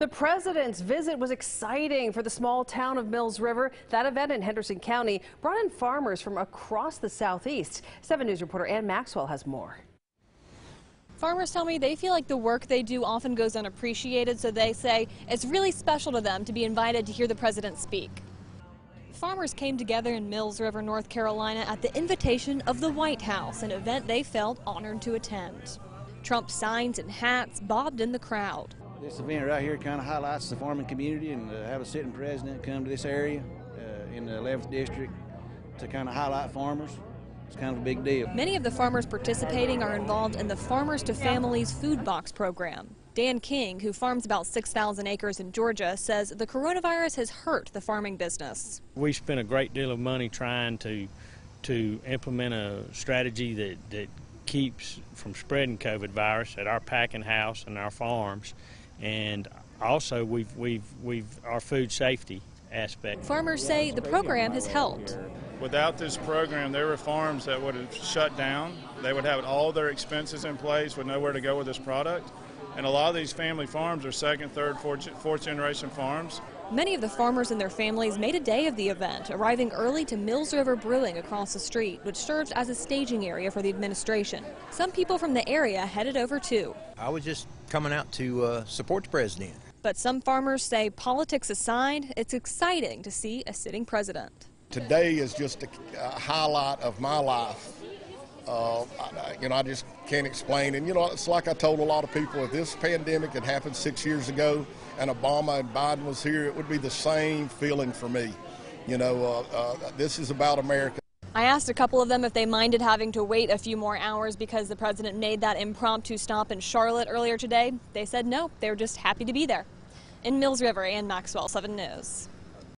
The president's visit was exciting for the small town of Mills River. That event in Henderson County brought in farmers from across the southeast. 7 News reporter Ann Maxwell has more. Farmers tell me they feel like the work they do often goes unappreciated, so they say it's really special to them to be invited to hear the president speak. Farmers came together in Mills River, North Carolina at the invitation of the White House, an event they felt honored to attend. Trump signs and hats bobbed in the crowd. This event right here kind of highlights the farming community and uh, have a sitting president come to this area uh, in the 11th district to kind of highlight farmers. It's kind of a big deal. Many of the farmers participating are involved in the Farmers to Families Food Box program. Dan King, who farms about 6,000 acres in Georgia, says the coronavirus has hurt the farming business. We spent a great deal of money trying to to implement a strategy that, that keeps from spreading COVID virus at our packing house and our farms and also we've, we've, we've our food safety aspect. Farmers say the program has helped. Without this program, there were farms that would have shut down. They would have all their expenses in place with nowhere to go with this product. And a lot of these family farms are second, third, fourth, fourth generation farms. Many of the farmers and their families made a day of the event, arriving early to Mills River Brewing across the street, which serves as a staging area for the administration. Some people from the area headed over too. I was just coming out to uh, support the president. But some farmers say politics aside, it's exciting to see a sitting president. Today is just a, a highlight of my life. Uh, I, you know, I just can't explain. And, you know, it's like I told a lot of people, if this pandemic had happened six years ago and Obama and Biden was here, it would be the same feeling for me. You know, uh, uh, this is about America. I asked a couple of them if they minded having to wait a few more hours because the president made that impromptu stop in Charlotte earlier today. They said no, they were just happy to be there. In Mills River, Ann Maxwell, 7 News.